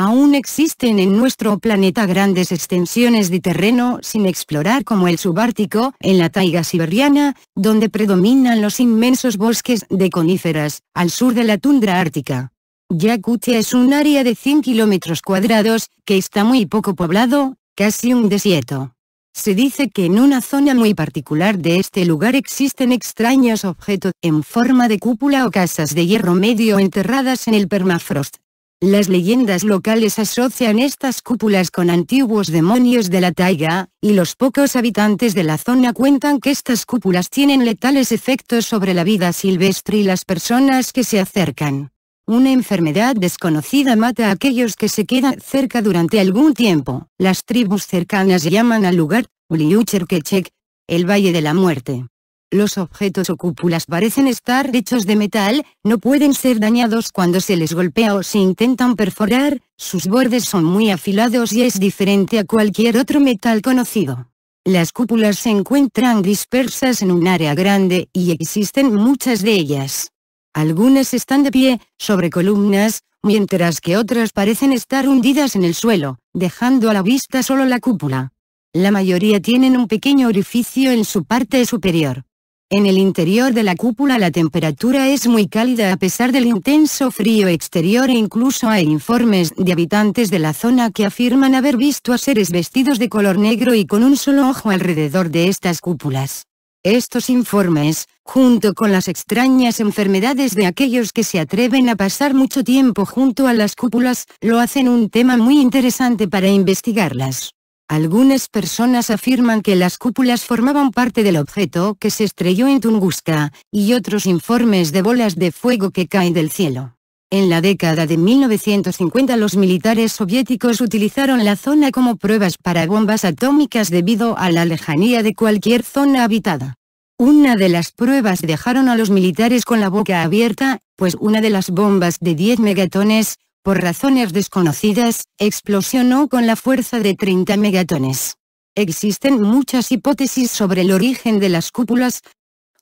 Aún existen en nuestro planeta grandes extensiones de terreno sin explorar como el subártico, en la taiga siberiana, donde predominan los inmensos bosques de coníferas, al sur de la tundra ártica. Yakutia es un área de 100 kilómetros cuadrados, que está muy poco poblado, casi un desierto. Se dice que en una zona muy particular de este lugar existen extraños objetos en forma de cúpula o casas de hierro medio enterradas en el permafrost, las leyendas locales asocian estas cúpulas con antiguos demonios de la taiga, y los pocos habitantes de la zona cuentan que estas cúpulas tienen letales efectos sobre la vida silvestre y las personas que se acercan. Una enfermedad desconocida mata a aquellos que se quedan cerca durante algún tiempo. Las tribus cercanas llaman al lugar, Uliucherkechek, el Valle de la Muerte. Los objetos o cúpulas parecen estar hechos de metal, no pueden ser dañados cuando se les golpea o se intentan perforar, sus bordes son muy afilados y es diferente a cualquier otro metal conocido. Las cúpulas se encuentran dispersas en un área grande y existen muchas de ellas. Algunas están de pie, sobre columnas, mientras que otras parecen estar hundidas en el suelo, dejando a la vista solo la cúpula. La mayoría tienen un pequeño orificio en su parte superior. En el interior de la cúpula la temperatura es muy cálida a pesar del intenso frío exterior e incluso hay informes de habitantes de la zona que afirman haber visto a seres vestidos de color negro y con un solo ojo alrededor de estas cúpulas. Estos informes, junto con las extrañas enfermedades de aquellos que se atreven a pasar mucho tiempo junto a las cúpulas, lo hacen un tema muy interesante para investigarlas. Algunas personas afirman que las cúpulas formaban parte del objeto que se estrelló en Tunguska, y otros informes de bolas de fuego que caen del cielo. En la década de 1950 los militares soviéticos utilizaron la zona como pruebas para bombas atómicas debido a la lejanía de cualquier zona habitada. Una de las pruebas dejaron a los militares con la boca abierta, pues una de las bombas de 10 megatones, por razones desconocidas, explosionó con la fuerza de 30 megatones. Existen muchas hipótesis sobre el origen de las cúpulas.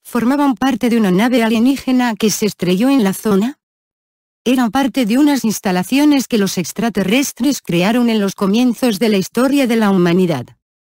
¿Formaban parte de una nave alienígena que se estrelló en la zona? eran parte de unas instalaciones que los extraterrestres crearon en los comienzos de la historia de la humanidad.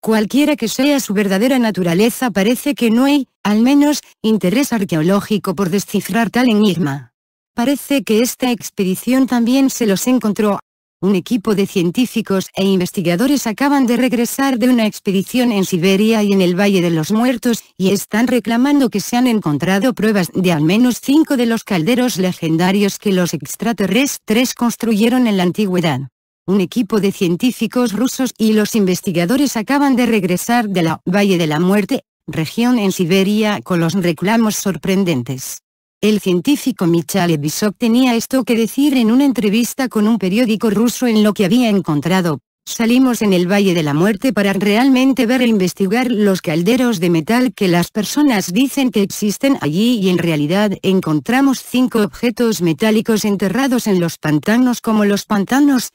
Cualquiera que sea su verdadera naturaleza parece que no hay, al menos, interés arqueológico por descifrar tal enigma. Parece que esta expedición también se los encontró. Un equipo de científicos e investigadores acaban de regresar de una expedición en Siberia y en el Valle de los Muertos, y están reclamando que se han encontrado pruebas de al menos cinco de los calderos legendarios que los extraterrestres construyeron en la antigüedad un equipo de científicos rusos y los investigadores acaban de regresar de la Valle de la Muerte, región en Siberia con los reclamos sorprendentes. El científico Michal Ebisok tenía esto que decir en una entrevista con un periódico ruso en lo que había encontrado. Salimos en el Valle de la Muerte para realmente ver e investigar los calderos de metal que las personas dicen que existen allí y en realidad encontramos cinco objetos metálicos enterrados en los pantanos como los pantanos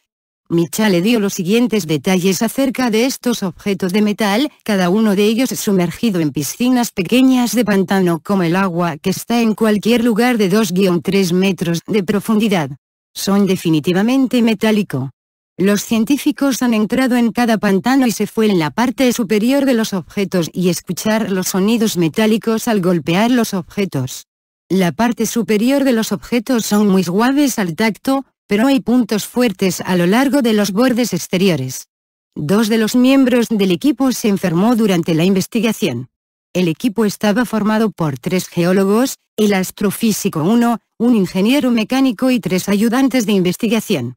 le dio los siguientes detalles acerca de estos objetos de metal, cada uno de ellos sumergido en piscinas pequeñas de pantano como el agua que está en cualquier lugar de 2-3 metros de profundidad. Son definitivamente metálico. Los científicos han entrado en cada pantano y se fue en la parte superior de los objetos y escuchar los sonidos metálicos al golpear los objetos. La parte superior de los objetos son muy suaves al tacto, pero hay puntos fuertes a lo largo de los bordes exteriores. Dos de los miembros del equipo se enfermó durante la investigación. El equipo estaba formado por tres geólogos, el astrofísico 1, un ingeniero mecánico y tres ayudantes de investigación.